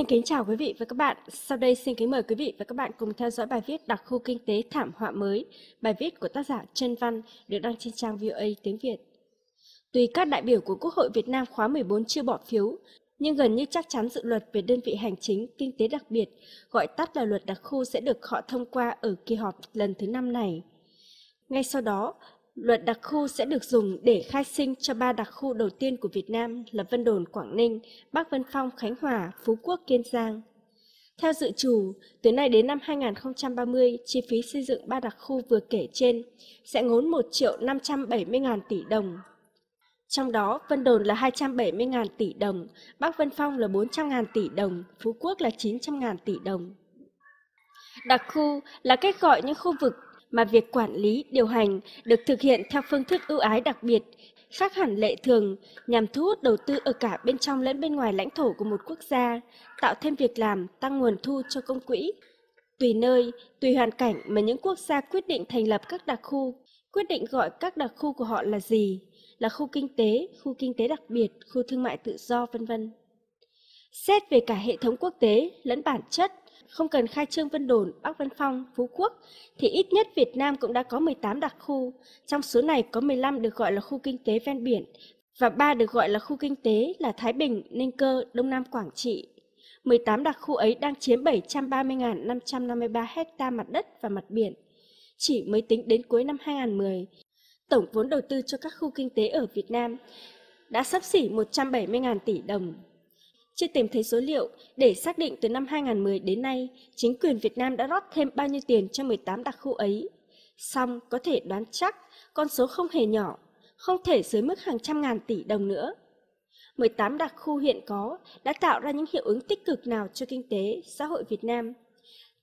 Xin kính chào quý vị và các bạn. Sau đây xin kính mời quý vị và các bạn cùng theo dõi bài viết đặc khu kinh tế thảm họa mới. Bài viết của tác giả Trân Văn được đăng trên trang VOA tiếng Việt. Tuy các đại biểu của Quốc hội Việt Nam khóa 14 chưa bỏ phiếu, nhưng gần như chắc chắn dự luật về đơn vị hành chính kinh tế đặc biệt, gọi tắt là luật đặc khu sẽ được họ thông qua ở kỳ họp lần thứ năm này. Ngay sau đó, luật đặc khu sẽ được dùng để khai sinh cho ba đặc khu đầu tiên của Việt Nam là Vân Đồn Quảng Ninh, Bắc Vân Phong Khánh Hòa, Phú Quốc Kiên Giang. Theo dự trù, từ nay đến năm 2030, chi phí xây dựng ba đặc khu vừa kể trên sẽ ngốn 1 triệu 570 ngàn tỷ đồng. Trong đó, Vân Đồn là 270 ngàn tỷ đồng, Bắc Vân Phong là 400 ngàn tỷ đồng, Phú Quốc là 900 ngàn tỷ đồng. Đặc khu là cách gọi những khu vực mà việc quản lý, điều hành được thực hiện theo phương thức ưu ái đặc biệt, khác hẳn lệ thường, nhằm thu hút đầu tư ở cả bên trong lẫn bên ngoài lãnh thổ của một quốc gia, tạo thêm việc làm, tăng nguồn thu cho công quỹ. Tùy nơi, tùy hoàn cảnh mà những quốc gia quyết định thành lập các đặc khu, quyết định gọi các đặc khu của họ là gì, là khu kinh tế, khu kinh tế đặc biệt, khu thương mại tự do, vân vân. Xét về cả hệ thống quốc tế lẫn bản chất, không cần khai trương Vân Đồn, Bắc Vân Phong, Phú Quốc, thì ít nhất Việt Nam cũng đã có 18 đặc khu. Trong số này có 15 được gọi là khu kinh tế ven biển và 3 được gọi là khu kinh tế là Thái Bình, Ninh Cơ, Đông Nam Quảng Trị. 18 đặc khu ấy đang chiếm 730.553 hecta mặt đất và mặt biển. Chỉ mới tính đến cuối năm 2010, tổng vốn đầu tư cho các khu kinh tế ở Việt Nam đã sắp xỉ 170.000 tỷ đồng. Chưa tìm thấy số liệu để xác định từ năm 2010 đến nay, chính quyền Việt Nam đã rót thêm bao nhiêu tiền cho 18 đặc khu ấy. Song có thể đoán chắc con số không hề nhỏ, không thể dưới mức hàng trăm ngàn tỷ đồng nữa. 18 đặc khu hiện có đã tạo ra những hiệu ứng tích cực nào cho kinh tế, xã hội Việt Nam.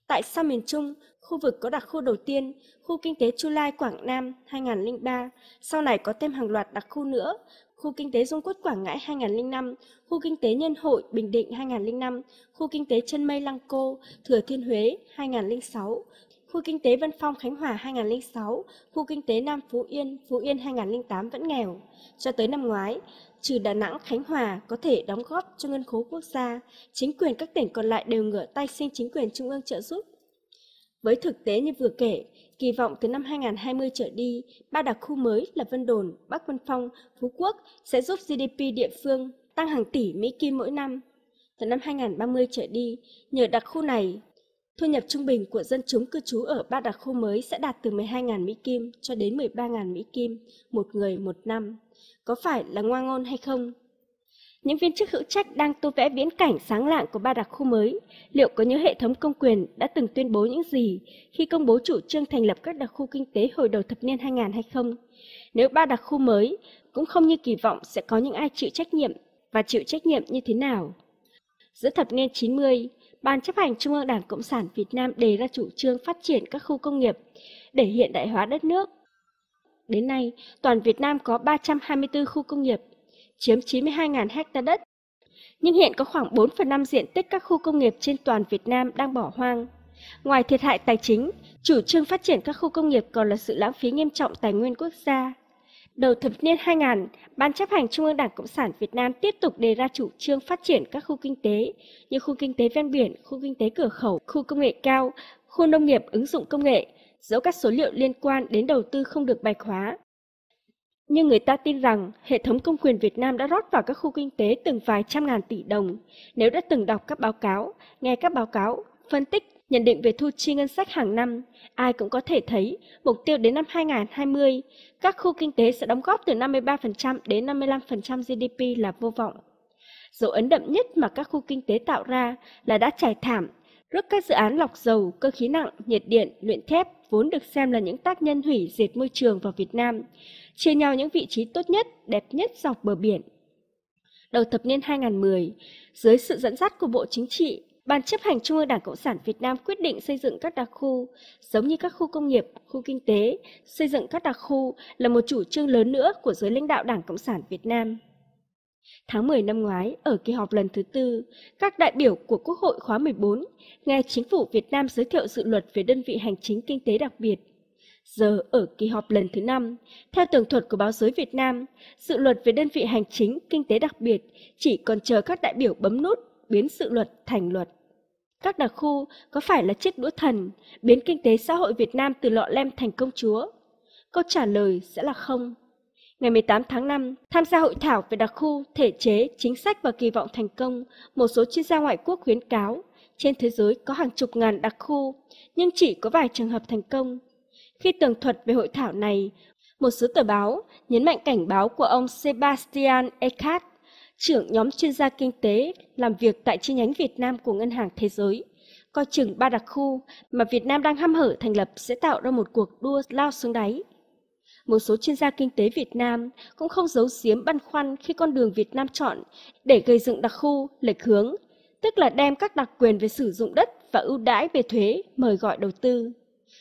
Tại sao miền Trung, khu vực có đặc khu đầu tiên, khu kinh tế Chu Lai Quảng Nam 2003, sau này có thêm hàng loạt đặc khu nữa, khu kinh tế Dung quốc Quảng Ngãi 2005, khu kinh tế Nhân Hội Bình Định 2005, khu kinh tế Chân Mây Lăng Cô, Thừa Thiên Huế 2006, khu kinh tế Vân Phong Khánh Hòa 2006, khu kinh tế Nam Phú Yên, Phú Yên 2008 vẫn nghèo. Cho tới năm ngoái, trừ Đà Nẵng, Khánh Hòa có thể đóng góp cho ngân khố quốc gia, chính quyền các tỉnh còn lại đều ngửa tay xin chính quyền trung ương trợ giúp. Với thực tế như vừa kể, kỳ vọng từ năm 2020 trở đi, ba đặc khu mới là Vân Đồn, Bắc Vân Phong, Phú Quốc sẽ giúp GDP địa phương tăng hàng tỷ Mỹ Kim mỗi năm. Từ năm 2030 trở đi, nhờ đặc khu này, thu nhập trung bình của dân chúng cư trú ở ba đặc khu mới sẽ đạt từ 12.000 Mỹ Kim cho đến 13.000 Mỹ Kim một người một năm. Có phải là ngoan ngôn hay không? những viên chức hữu trách đang tô vẽ viễn cảnh sáng lạng của ba đặc khu mới, liệu có những hệ thống công quyền đã từng tuyên bố những gì khi công bố chủ trương thành lập các đặc khu kinh tế hồi đầu thập niên 2000 hay không? Nếu ba đặc khu mới cũng không như kỳ vọng sẽ có những ai chịu trách nhiệm và chịu trách nhiệm như thế nào? Giữa thập niên 90, Ban chấp hành Trung ương Đảng Cộng sản Việt Nam đề ra chủ trương phát triển các khu công nghiệp để hiện đại hóa đất nước. Đến nay, toàn Việt Nam có 324 khu công nghiệp, chiếm 92.000 hecta đất. Nhưng hiện có khoảng 4 phần 5 diện tích các khu công nghiệp trên toàn Việt Nam đang bỏ hoang. Ngoài thiệt hại tài chính, chủ trương phát triển các khu công nghiệp còn là sự lãng phí nghiêm trọng tài nguyên quốc gia. Đầu thập niên 2000, Ban chấp hành Trung ương Đảng Cộng sản Việt Nam tiếp tục đề ra chủ trương phát triển các khu kinh tế như khu kinh tế ven biển, khu kinh tế cửa khẩu, khu công nghệ cao, khu nông nghiệp ứng dụng công nghệ, dẫu các số liệu liên quan đến đầu tư không được bạch hóa nhưng người ta tin rằng hệ thống công quyền Việt Nam đã rót vào các khu kinh tế từng vài trăm ngàn tỷ đồng. Nếu đã từng đọc các báo cáo, nghe các báo cáo, phân tích, nhận định về thu chi ngân sách hàng năm, ai cũng có thể thấy mục tiêu đến năm 2020, các khu kinh tế sẽ đóng góp từ 53% đến 55% GDP là vô vọng. Dấu ấn đậm nhất mà các khu kinh tế tạo ra là đã trải thảm rất các dự án lọc dầu, cơ khí nặng, nhiệt điện, luyện thép vốn được xem là những tác nhân hủy diệt môi trường vào Việt Nam, chia nhau những vị trí tốt nhất, đẹp nhất dọc bờ biển. Đầu thập niên 2010, dưới sự dẫn dắt của Bộ Chính trị, Ban chấp hành Trung ương Đảng Cộng sản Việt Nam quyết định xây dựng các đặc khu, giống như các khu công nghiệp, khu kinh tế, xây dựng các đặc khu là một chủ trương lớn nữa của giới lãnh đạo Đảng Cộng sản Việt Nam. Tháng 10 năm ngoái, ở kỳ họp lần thứ tư, các đại biểu của Quốc hội khóa 14 nghe chính phủ Việt Nam giới thiệu dự luật về đơn vị hành chính kinh tế đặc biệt. Giờ ở kỳ họp lần thứ năm, theo tường thuật của báo giới Việt Nam, dự luật về đơn vị hành chính kinh tế đặc biệt chỉ còn chờ các đại biểu bấm nút biến dự luật thành luật. Các đặc khu có phải là chiếc đũa thần, biến kinh tế xã hội Việt Nam từ lọ lem thành công chúa? Câu trả lời sẽ là không ngày 18 tháng 5, tham gia hội thảo về đặc khu, thể chế, chính sách và kỳ vọng thành công, một số chuyên gia ngoại quốc khuyến cáo trên thế giới có hàng chục ngàn đặc khu, nhưng chỉ có vài trường hợp thành công. Khi tường thuật về hội thảo này, một số tờ báo nhấn mạnh cảnh báo của ông Sebastian Eckhart, trưởng nhóm chuyên gia kinh tế làm việc tại chi nhánh Việt Nam của Ngân hàng Thế giới, coi chừng ba đặc khu mà Việt Nam đang hăm hở thành lập sẽ tạo ra một cuộc đua lao xuống đáy một số chuyên gia kinh tế Việt Nam cũng không giấu giếm băn khoăn khi con đường Việt Nam chọn để gây dựng đặc khu lệch hướng, tức là đem các đặc quyền về sử dụng đất và ưu đãi về thuế mời gọi đầu tư.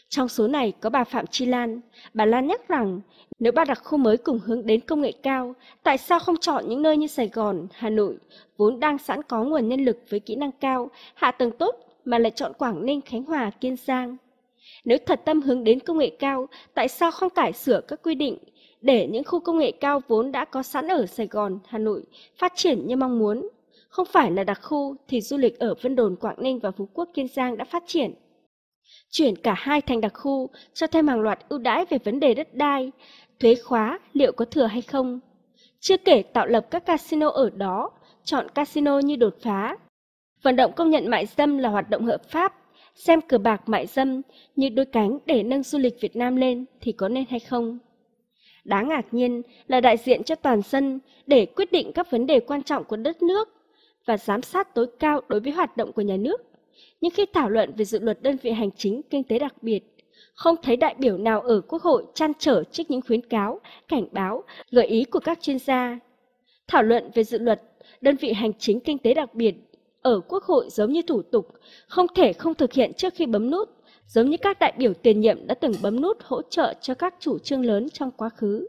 Trong số này có bà Phạm Chi Lan. Bà Lan nhắc rằng nếu ba đặc khu mới cùng hướng đến công nghệ cao, tại sao không chọn những nơi như Sài Gòn, Hà Nội, vốn đang sẵn có nguồn nhân lực với kỹ năng cao, hạ tầng tốt mà lại chọn Quảng Ninh, Khánh Hòa, Kiên Giang? Nếu thật tâm hướng đến công nghệ cao, tại sao không cải sửa các quy định để những khu công nghệ cao vốn đã có sẵn ở Sài Gòn, Hà Nội phát triển như mong muốn? Không phải là đặc khu thì du lịch ở Vân Đồn, Quảng Ninh và Phú Quốc, Kiên Giang đã phát triển. Chuyển cả hai thành đặc khu cho thêm hàng loạt ưu đãi về vấn đề đất đai, thuế khóa liệu có thừa hay không. Chưa kể tạo lập các casino ở đó, chọn casino như đột phá. Vận động công nhận mại dâm là hoạt động hợp pháp xem cờ bạc mại dâm như đôi cánh để nâng du lịch Việt Nam lên thì có nên hay không. Đáng ngạc nhiên là đại diện cho toàn dân để quyết định các vấn đề quan trọng của đất nước và giám sát tối cao đối với hoạt động của nhà nước. Nhưng khi thảo luận về dự luật đơn vị hành chính kinh tế đặc biệt, không thấy đại biểu nào ở Quốc hội chăn trở trước những khuyến cáo, cảnh báo, gợi ý của các chuyên gia. Thảo luận về dự luật đơn vị hành chính kinh tế đặc biệt ở Quốc hội giống như thủ tục, không thể không thực hiện trước khi bấm nút, giống như các đại biểu tiền nhiệm đã từng bấm nút hỗ trợ cho các chủ trương lớn trong quá khứ.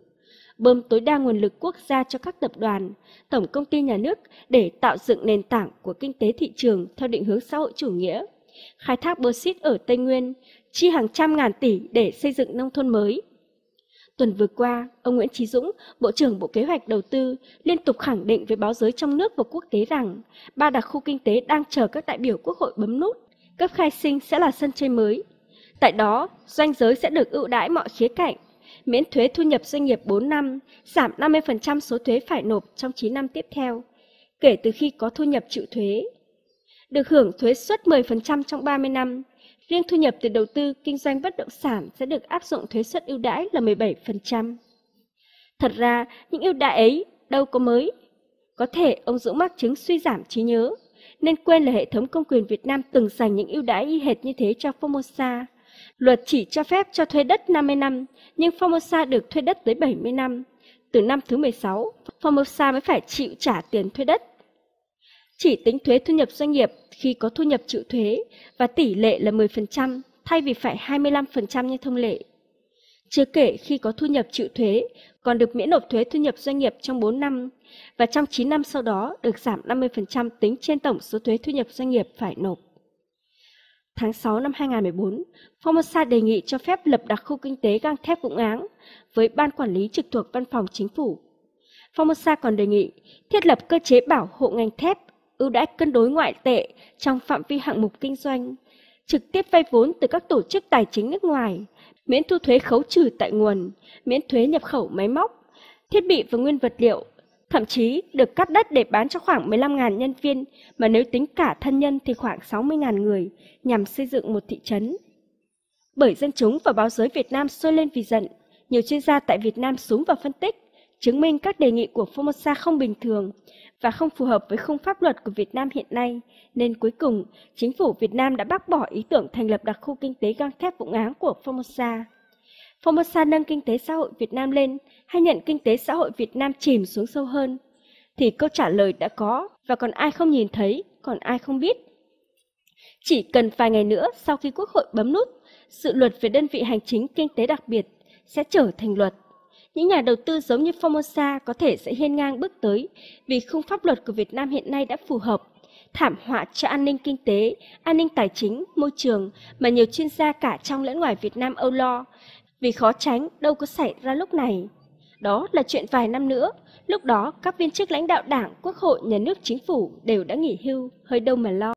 Bơm tối đa nguồn lực quốc gia cho các tập đoàn, tổng công ty nhà nước để tạo dựng nền tảng của kinh tế thị trường theo định hướng xã hội chủ nghĩa. Khai thác bauxit ở Tây Nguyên, chi hàng trăm ngàn tỷ để xây dựng nông thôn mới, Tuần vừa qua, ông Nguyễn Chí Dũng, Bộ trưởng Bộ Kế hoạch Đầu tư, liên tục khẳng định với báo giới trong nước và quốc tế rằng ba đặc khu kinh tế đang chờ các đại biểu quốc hội bấm nút, cấp khai sinh sẽ là sân chơi mới. Tại đó, doanh giới sẽ được ưu đãi mọi khía cạnh, miễn thuế thu nhập doanh nghiệp 4 năm, giảm 50% số thuế phải nộp trong 9 năm tiếp theo, kể từ khi có thu nhập chịu thuế. Được hưởng thuế suất 10% trong 30 năm, Riêng thu nhập từ đầu tư, kinh doanh bất động sản sẽ được áp dụng thuế suất ưu đãi là 17%. Thật ra, những ưu đãi ấy đâu có mới. Có thể ông Dũng mắc chứng suy giảm trí nhớ, nên quên là hệ thống công quyền Việt Nam từng dành những ưu đãi y hệt như thế cho Formosa. Luật chỉ cho phép cho thuê đất 50 năm, nhưng Formosa được thuê đất tới 70 năm. Từ năm thứ 16, Formosa mới phải chịu trả tiền thuê đất chỉ tính thuế thu nhập doanh nghiệp khi có thu nhập chịu thuế và tỷ lệ là 10% thay vì phải 25% như thông lệ. Chưa kể khi có thu nhập chịu thuế còn được miễn nộp thuế thu nhập doanh nghiệp trong 4 năm và trong 9 năm sau đó được giảm 50% tính trên tổng số thuế thu nhập doanh nghiệp phải nộp. Tháng 6 năm 2014, Formosa đề nghị cho phép lập đặc khu kinh tế gang thép Vũng Áng với ban quản lý trực thuộc văn phòng chính phủ. Formosa còn đề nghị thiết lập cơ chế bảo hộ ngành thép ưu đãi cân đối ngoại tệ trong phạm vi hạng mục kinh doanh, trực tiếp vay vốn từ các tổ chức tài chính nước ngoài, miễn thu thuế khấu trừ tại nguồn, miễn thuế nhập khẩu máy móc, thiết bị và nguyên vật liệu, thậm chí được cắt đất để bán cho khoảng 15.000 nhân viên, mà nếu tính cả thân nhân thì khoảng 60.000 người, nhằm xây dựng một thị trấn. Bởi dân chúng và báo giới Việt Nam sôi lên vì giận, nhiều chuyên gia tại Việt Nam xuống và phân tích, chứng minh các đề nghị của Formosa không bình thường, và không phù hợp với khung pháp luật của Việt Nam hiện nay, nên cuối cùng, chính phủ Việt Nam đã bác bỏ ý tưởng thành lập đặc khu kinh tế gang thép vũng áng của Formosa. Formosa nâng kinh tế xã hội Việt Nam lên hay nhận kinh tế xã hội Việt Nam chìm xuống sâu hơn? Thì câu trả lời đã có và còn ai không nhìn thấy, còn ai không biết. Chỉ cần vài ngày nữa sau khi Quốc hội bấm nút, sự luật về đơn vị hành chính kinh tế đặc biệt sẽ trở thành luật những nhà đầu tư giống như Formosa có thể sẽ hiên ngang bước tới vì khung pháp luật của Việt Nam hiện nay đã phù hợp. Thảm họa cho an ninh kinh tế, an ninh tài chính, môi trường mà nhiều chuyên gia cả trong lẫn ngoài Việt Nam âu lo vì khó tránh đâu có xảy ra lúc này. Đó là chuyện vài năm nữa, lúc đó các viên chức lãnh đạo đảng, quốc hội, nhà nước, chính phủ đều đã nghỉ hưu, hơi đâu mà lo.